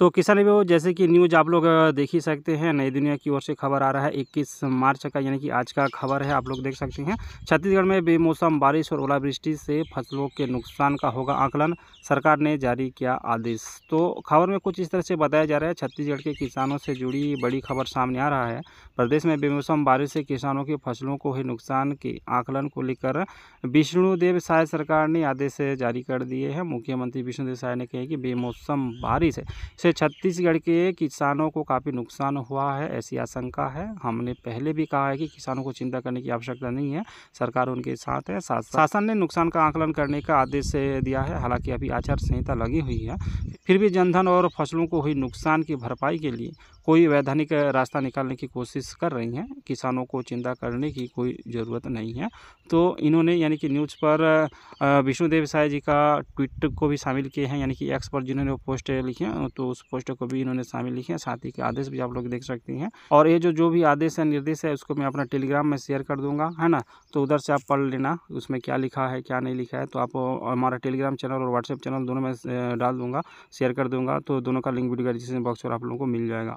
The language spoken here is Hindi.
तो किसान वो जैसे कि न्यूज आप लोग देख ही सकते हैं नई दुनिया की ओर से खबर आ रहा है 21 मार्च का यानी कि आज का खबर है आप लोग देख सकते हैं छत्तीसगढ़ में बेमौसम बारिश और ओलावृष्टि से फसलों के नुकसान का होगा आकलन सरकार ने जारी किया आदेश तो खबर में कुछ इस तरह से बताया जा रहा है छत्तीसगढ़ के किसानों से जुड़ी बड़ी खबर सामने आ रहा है प्रदेश में बेमौसम बारिश से किसानों की फसलों को हुए नुकसान के आंकलन को लेकर विष्णुदेव साय सरकार ने आदेश जारी कर दिए हैं मुख्यमंत्री विष्णुदेव साय ने कहे कि बेमौसम बारिश से छत्तीसगढ़ के किसानों को काफ़ी नुकसान हुआ है ऐसी आशंका है हमने पहले भी कहा है कि किसानों को चिंता करने की आवश्यकता नहीं है सरकार उनके साथ है शासन ने नुकसान का आंकलन करने का आदेश दिया है हालांकि अभी आचार संहिता लगी हुई है फिर भी जनधन और फसलों को हुई नुकसान की भरपाई के लिए कोई वैधानिक रास्ता निकालने की कोशिश कर रही हैं किसानों को चिंता करने की कोई ज़रूरत नहीं है तो इन्होंने यानी कि न्यूज़ पर विष्णुदेव साय जी का ट्विट को भी शामिल किए हैं यानी कि एक्स पर जिन्होंने पोस्ट लिखी हैं तो उस पोस्ट को भी इन्होंने शामिल लिखे हैं साथ ही के आदेश भी आप लोग देख सकती हैं और ये जो जो भी आदेश है निर्देश है उसको मैं अपना टेलीग्राम में शेयर कर दूंगा है ना तो उधर से आप पढ़ लेना उसमें क्या लिखा है क्या नहीं लिखा है तो आप हमारा टेलीग्राम चैनल और व्हाट्सएप चैनल दोनों में डाल दूंगा शेयर कर दूंगा तो दोनों का लिंक वीडियो डिस्क्रिप्शन बॉक्स पर आप लोगों को मिल जाएगा